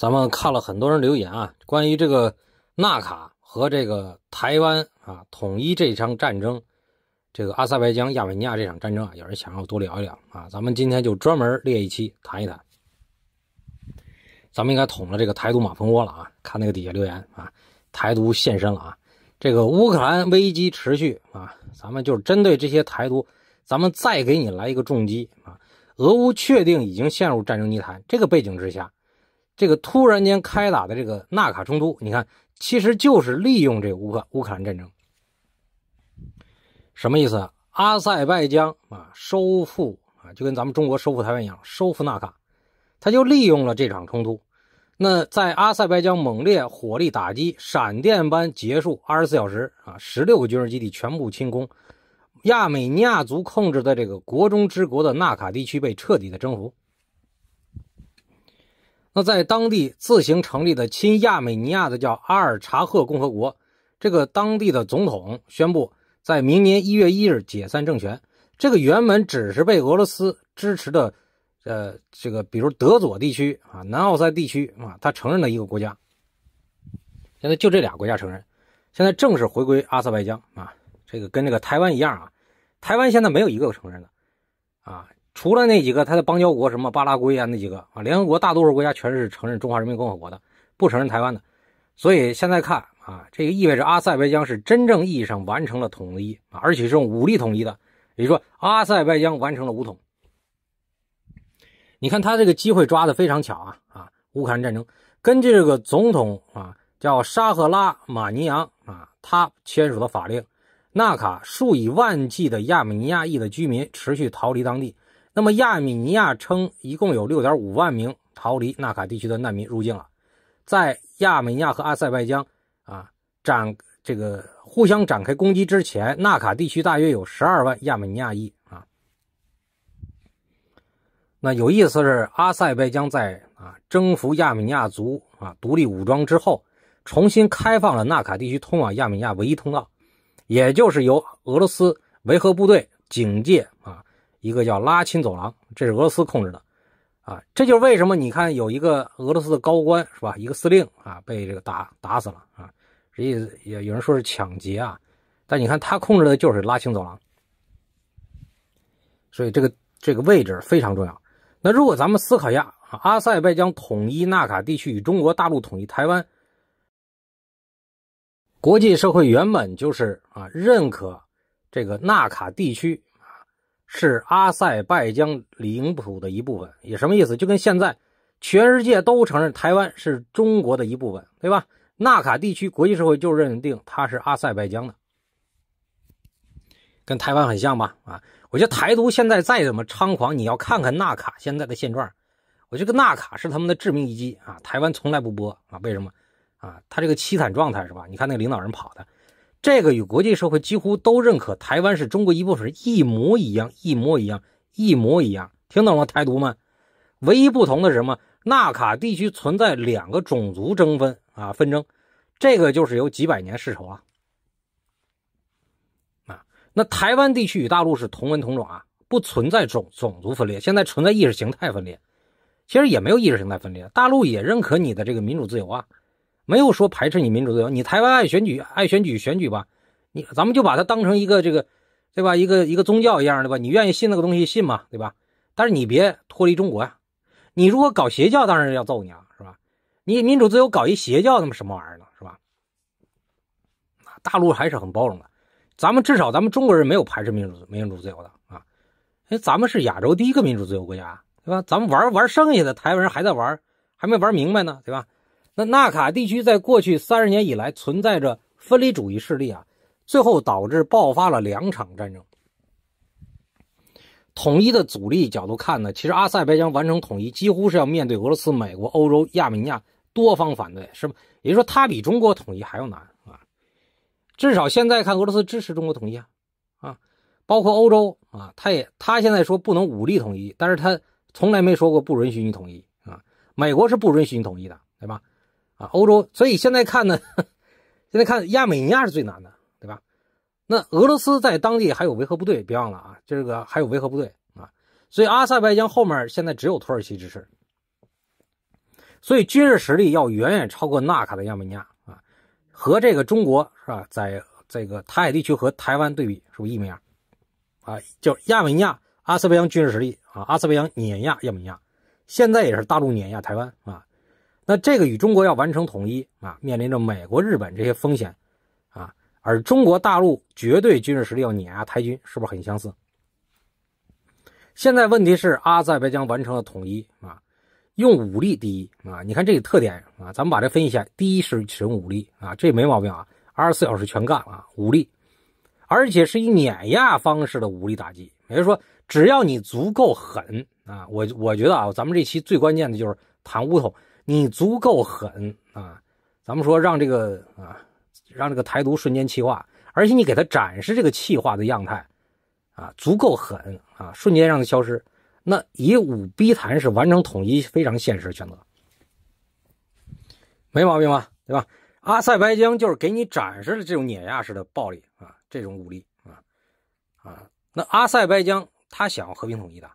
咱们看了很多人留言啊，关于这个纳卡和这个台湾啊统一这场战争，这个阿塞拜疆、亚美尼亚这场战争啊，有人想让我多聊一聊啊。咱们今天就专门列一期谈一谈。咱们应该捅了这个台独马蜂窝了啊！看那个底下留言啊，台独现身了啊！这个乌克兰危机持续啊，咱们就是针对这些台独，咱们再给你来一个重击啊！俄乌确定已经陷入战争泥潭，这个背景之下。这个突然间开打的这个纳卡冲突，你看，其实就是利用这个乌克乌克兰战争，什么意思啊？阿塞拜疆啊，收复啊，就跟咱们中国收复台湾一样，收复纳卡，他就利用了这场冲突。那在阿塞拜疆猛烈火力打击，闪电般结束，二十四小时啊，十六个军事基地全部清空，亚美尼亚族控制的这个国中之国的纳卡地区被彻底的征服。那在当地自行成立的亲亚美尼亚的叫阿尔察赫共和国，这个当地的总统宣布在明年一月一日解散政权。这个原本只是被俄罗斯支持的，呃，这个比如德佐地区啊、南奥塞地区啊，他承认的一个国家。现在就这俩国家承认，现在正式回归阿塞拜疆啊。这个跟这个台湾一样啊，台湾现在没有一个承认的啊。除了那几个他的邦交国，什么巴拉圭啊，那几个啊，联合国大多数国家全是承认中华人民共和国的，不承认台湾的。所以现在看啊，这个意味着阿塞拜疆是真正意义上完成了统一啊，而且是用武力统一的。也就是说，阿塞拜疆完成了武统。你看他这个机会抓的非常巧啊啊！乌克兰战争跟这个总统啊，叫沙赫拉马尼扬啊，他签署的法令，纳卡数以万计的亚美尼亚裔的居民持续逃离当地。那么亚美尼亚称，一共有六点五万名逃离纳卡地区的难民入境了。在亚美尼亚和阿塞拜疆啊展这个互相展开攻击之前，纳卡地区大约有十二万亚美尼亚裔啊。那有意思是，阿塞拜疆在啊征服亚美尼亚族啊独立武装之后，重新开放了纳卡地区通往亚美尼亚唯一通道，也就是由俄罗斯维和部队警戒啊。一个叫拉钦走廊，这是俄罗斯控制的，啊，这就是为什么你看有一个俄罗斯的高官是吧，一个司令啊，被这个打打死了啊，人家也有人说是抢劫啊，但你看他控制的就是拉钦走廊，所以这个这个位置非常重要。那如果咱们思考一下，阿塞拜疆统一纳卡地区与中国大陆统一台湾，国际社会原本就是啊认可这个纳卡地区。是阿塞拜疆领土的一部分，也什么意思？就跟现在全世界都承认台湾是中国的一部分，对吧？纳卡地区国际社会就认定它是阿塞拜疆的，跟台湾很像吧？啊，我觉得台独现在再怎么猖狂，你要看看纳卡现在的现状，我觉得纳卡是他们的致命一击啊！台湾从来不播啊，为什么？啊，他这个凄惨状态是吧？你看那领导人跑的。这个与国际社会几乎都认可台湾是中国一部分一模一样一模一样一模一样，听懂了？台独吗？唯一不同的是什么？纳卡地区存在两个种族争分啊纷争，这个就是有几百年世仇啊啊！那台湾地区与大陆是同文同种啊，不存在种种族分裂，现在存在意识形态分裂，其实也没有意识形态分裂，大陆也认可你的这个民主自由啊。没有说排斥你民主自由，你台湾爱选举爱选举选举吧，你咱们就把它当成一个这个，对吧？一个一个宗教一样的吧，你愿意信那个东西信嘛，对吧？但是你别脱离中国呀，你如果搞邪教，当然要揍你啊，是吧？你民主自由搞一邪教，那么什么玩意儿呢？是吧？大陆还是很包容的，咱们至少咱们中国人没有排斥民主、民主自由的啊，因为咱们是亚洲第一个民主自由国家，对吧？咱们玩玩剩下的，台湾人还在玩，还没玩明白呢，对吧？那纳卡地区在过去三十年以来存在着分离主义势力啊，最后导致爆发了两场战争。统一的阻力角度看呢，其实阿塞拜疆完成统一几乎是要面对俄罗斯、美国、欧洲、亚美尼亚多方反对，是吧？也就是说，它比中国统一还要难啊。至少现在看，俄罗斯支持中国统一啊，啊，包括欧洲啊，他也他现在说不能武力统一，但是他从来没说过不允许你统一啊。美国是不允许你统一的，对吧？啊，欧洲，所以现在看呢，现在看亚美尼亚是最难的，对吧？那俄罗斯在当地还有维和部队，别忘了啊，这个还有维和部队啊。所以阿塞拜疆后面现在只有土耳其支持，所以军事实力要远远超过纳卡的亚美尼亚啊。和这个中国是吧，在这个台海地区和台湾对比，是不是一模一样？啊，就亚美尼亚、阿塞拜疆军事实力啊，阿塞拜疆碾压亚美尼亚，现在也是大陆碾压台湾啊。那这个与中国要完成统一啊，面临着美国、日本这些风险，啊，而中国大陆绝对军事实力要碾压台军，是不是很相似？现在问题是，阿塞拜疆完成了统一啊，用武力第一啊，你看这个特点啊，咱们把这分一下，第一是使用武力啊，这没毛病啊，二十四小时全干了武力，而且是以碾压方式的武力打击，也就是说，只要你足够狠啊，我我觉得啊，咱们这期最关键的就是谈乌头。你足够狠啊！咱们说让这个啊，让这个台独瞬间气化，而且你给他展示这个气化的样态啊，足够狠啊，瞬间让他消失。那以武逼谈是完成统一非常现实的选择，没毛病吧？对吧？阿塞拜疆就是给你展示了这种碾压式的暴力啊，这种武力啊啊！那阿塞拜疆他想要和平统一的，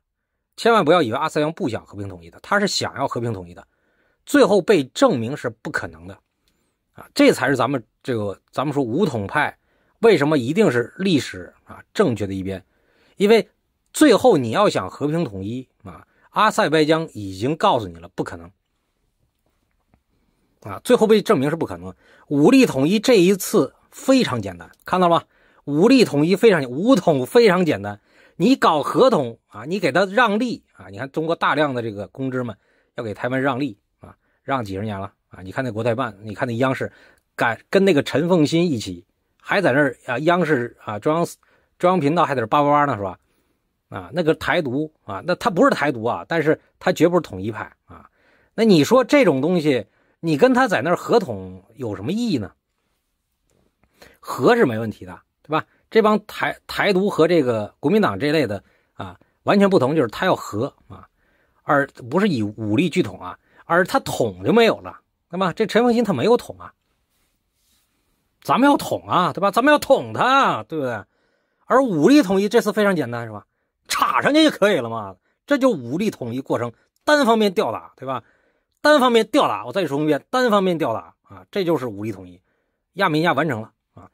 千万不要以为阿塞拜疆不想和平统一的，他是想要和平统一的。最后被证明是不可能的，啊，这才是咱们这个咱们说武统派为什么一定是历史啊正确的一边，因为最后你要想和平统一啊，阿塞拜疆已经告诉你了不可能，啊，最后被证明是不可能武力统一这一次非常简单，看到了吗？武力统一非常武统非常简单，你搞合同啊，你给他让利啊，你看中国大量的这个公知们要给台湾让利。让几十年了啊！你看那国台办，你看那央视，敢跟那个陈凤新一起，还在那儿啊？央视啊，中央中央频道还在那叭叭叭呢，是吧？啊，那个台独啊，那他不是台独啊，但是他绝不是统一派啊。那你说这种东西，你跟他在那儿合统有什么意义呢？和是没问题的，对吧？这帮台台独和这个国民党这类的啊，完全不同，就是他要和啊，而不是以武力拒统啊。而他捅就没有了，对吧？这陈凤新他没有捅啊，咱们要捅啊，对吧？咱们要捅他，对不对？而武力统一这次非常简单，是吧？插上去就可以了嘛，这就武力统一过程，单方面吊打，对吧？单方面吊打，我再说一遍，单方面吊打啊，这就是武力统一，亚美尼亚完成了啊。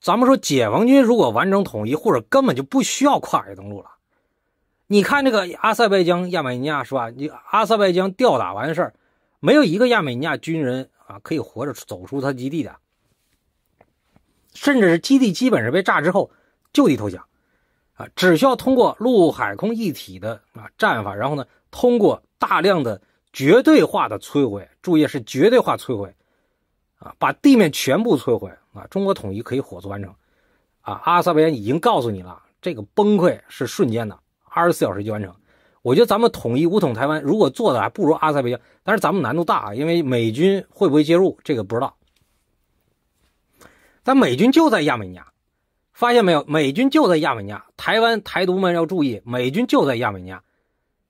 咱们说解放军如果完成统一，或者根本就不需要跨海登陆了。你看这个阿塞拜疆、亚美尼亚是吧？你阿塞拜疆吊打完事儿，没有一个亚美尼亚军人啊可以活着走出他基地的，甚至是基地基本上被炸之后就地投降，啊，只需要通过陆海空一体的啊战法，然后呢通过大量的绝对化的摧毁，注意是绝对化摧毁，啊，把地面全部摧毁啊，中国统一可以火速完成，啊，阿塞拜疆已经告诉你了，这个崩溃是瞬间的。二十四小时就完成，我觉得咱们统一武统台湾，如果做的还不如阿塞拜疆，但是咱们难度大啊，因为美军会不会介入，这个不知道。但美军就在亚美尼亚，发现没有？美军就在亚美尼亚。台湾台独们要注意，美军就在亚美尼亚，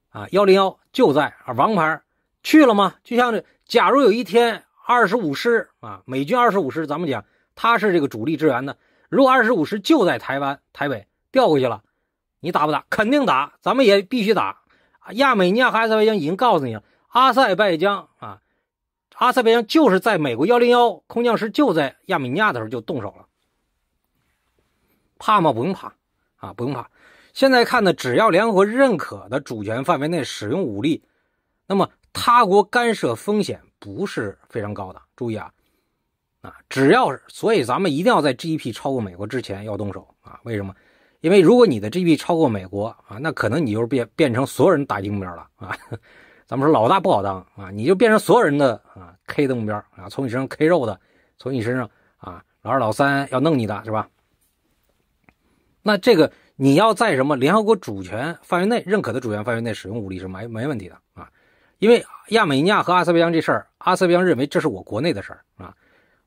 啊幺零幺就在啊，王牌去了吗？就像这，假如有一天二十五师啊，美军二十五师，咱们讲他是这个主力支援的，如果二十五师就在台湾台北调过去了。你打不打？肯定打，咱们也必须打。亚美尼亚和阿塞拜疆已经告诉你了，阿塞拜疆啊，阿塞拜疆就是在美国幺零幺空降师就在亚美尼亚的时候就动手了。怕吗？不用怕啊，不用怕。现在看呢，只要联合国认可的主权范围内使用武力，那么他国干涉风险不是非常高的。注意啊，啊，只要是所以咱们一定要在 GDP 超过美国之前要动手啊，为什么？因为如果你的 GDP 超过美国啊，那可能你就变变成所有人打击目标了啊。咱们说老大不好当啊，你就变成所有人的啊 K 的目标啊，从你身上 K 肉的，从你身上啊老二老三要弄你的是吧？那这个你要在什么联合国主权范围内认可的主权范围内使用武力是没没问题的啊。因为亚美尼亚和阿塞拜疆这事儿，阿塞拜疆认为这是我国内的事儿啊，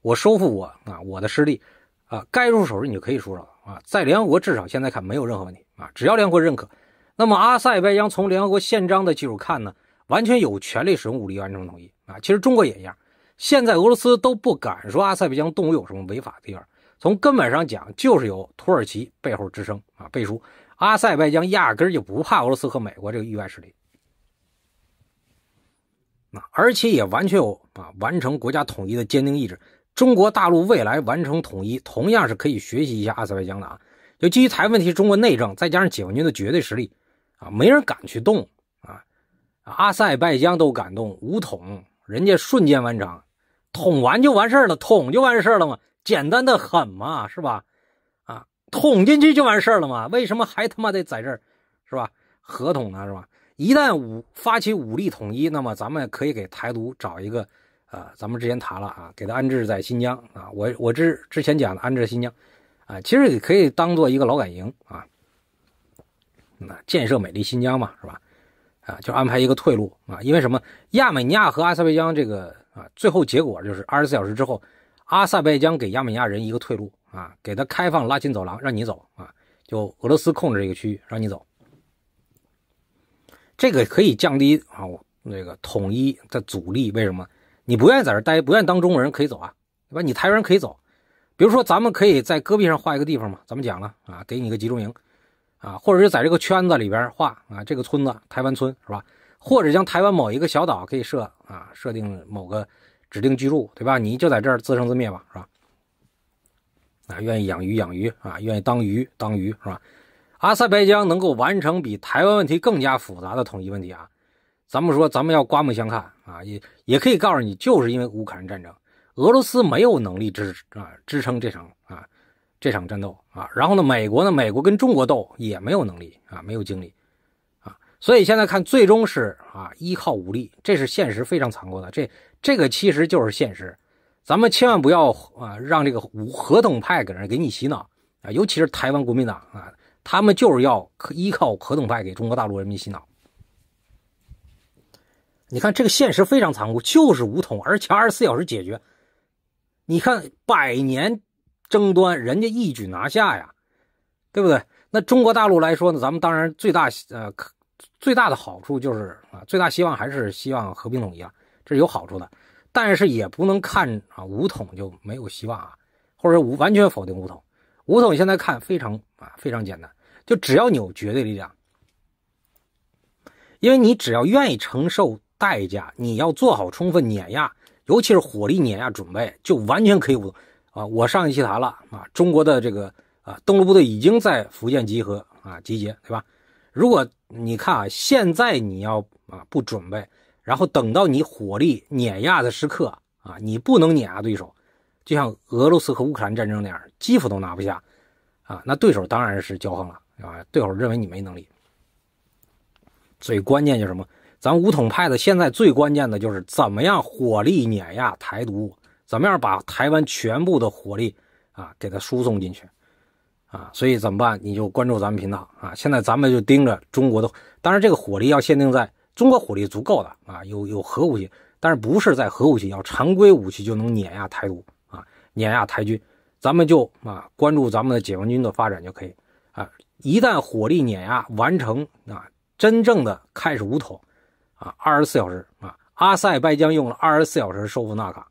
我收复我啊我的失利啊，该入手你就可以出手。啊，在联合国至少现在看没有任何问题啊，只要联合国认可，那么阿塞拜疆从联合国宪章的基础看呢，完全有权利使用武力完成统一啊。其实中国也一样，现在俄罗斯都不敢说阿塞拜疆动武有什么违法的地方，从根本上讲就是有土耳其背后支撑啊背书，阿塞拜疆压根就不怕俄罗斯和美国这个域外势力，而且也完全有啊完成国家统一的坚定意志。中国大陆未来完成统一，同样是可以学习一下阿塞拜疆的啊！就基于台湾问题，中国内政再加上解放军的绝对实力，啊，没人敢去动啊！阿塞拜疆都敢动武统，人家瞬间完成，统完就完事了，统就完事了嘛，简单的很嘛，是吧？啊，捅进去就完事了嘛，为什么还他妈的在这儿，是吧？合同呢，是吧？一旦武发起武力统一，那么咱们可以给台独找一个。啊，咱们之前谈了啊，给他安置在新疆啊，我我之之前讲的安置新疆，啊，其实也可以当做一个劳改营啊，那建设美丽新疆嘛，是吧？啊，就安排一个退路啊，因为什么？亚美尼亚和阿塞拜疆这个啊，最后结果就是二十四小时之后，阿塞拜疆给亚美尼亚人一个退路啊，给他开放拉琴走廊让你走啊，就俄罗斯控制这个区域让你走，这个可以降低啊那个统一的阻力，为什么？你不愿意在这儿待，不愿意当中国人，可以走啊，对吧？你台湾人可以走。比如说，咱们可以在戈壁上画一个地方嘛，咱们讲了啊，给你个集中营，啊，或者是在这个圈子里边画啊，这个村子，台湾村是吧？或者将台湾某一个小岛可以设啊，设定某个指定居住，对吧？你就在这儿自生自灭吧，是吧？啊，愿意养鱼养鱼啊，愿意当鱼当鱼是吧？阿塞拜疆能够完成比台湾问题更加复杂的统一问题啊，咱们说咱们要刮目相看。啊，也也可以告诉你，就是因为乌克兰战争，俄罗斯没有能力支啊支撑这场啊这场战斗啊。然后呢，美国呢，美国跟中国斗也没有能力啊，没有精力啊。所以现在看，最终是啊依靠武力，这是现实，非常残酷的。这这个其实就是现实，咱们千万不要啊让这个武合等派搁那给你洗脑啊，尤其是台湾国民党啊，他们就是要依靠合等派给中国大陆人民洗脑。你看这个现实非常残酷，就是五统，而且二十四小时解决。你看百年争端，人家一举拿下呀，对不对？那中国大陆来说呢？咱们当然最大呃，最大的好处就是啊，最大希望还是希望和平统一，啊，这是有好处的。但是也不能看啊，五统就没有希望啊，或者无完全否定五统。五统现在看非常啊，非常简单，就只要你有绝对力量，因为你只要愿意承受。代价，你要做好充分碾压，尤其是火力碾压准备，就完全可以无。啊，我上一期谈了啊，中国的这个啊，登陆部队已经在福建集合啊，集结，对吧？如果你看啊，现在你要啊不准备，然后等到你火力碾压的时刻啊，你不能碾压对手，就像俄罗斯和乌克兰战争那样，基辅都拿不下啊，那对手当然是骄横了啊，对手认为你没能力。最关键就什么？咱武统派的现在最关键的就是怎么样火力碾压台独，怎么样把台湾全部的火力啊给它输送进去啊？所以怎么办？你就关注咱们频道啊！现在咱们就盯着中国的，当然这个火力要限定在中国火力足够的啊，有有核武器，但是不是在核武器，要常规武器就能碾压台独啊？碾压台军，咱们就啊关注咱们的解放军的发展就可以啊！一旦火力碾压完成啊，真正的开始武统。啊，二十四小时啊！阿塞拜疆用了二十四小时收复纳卡。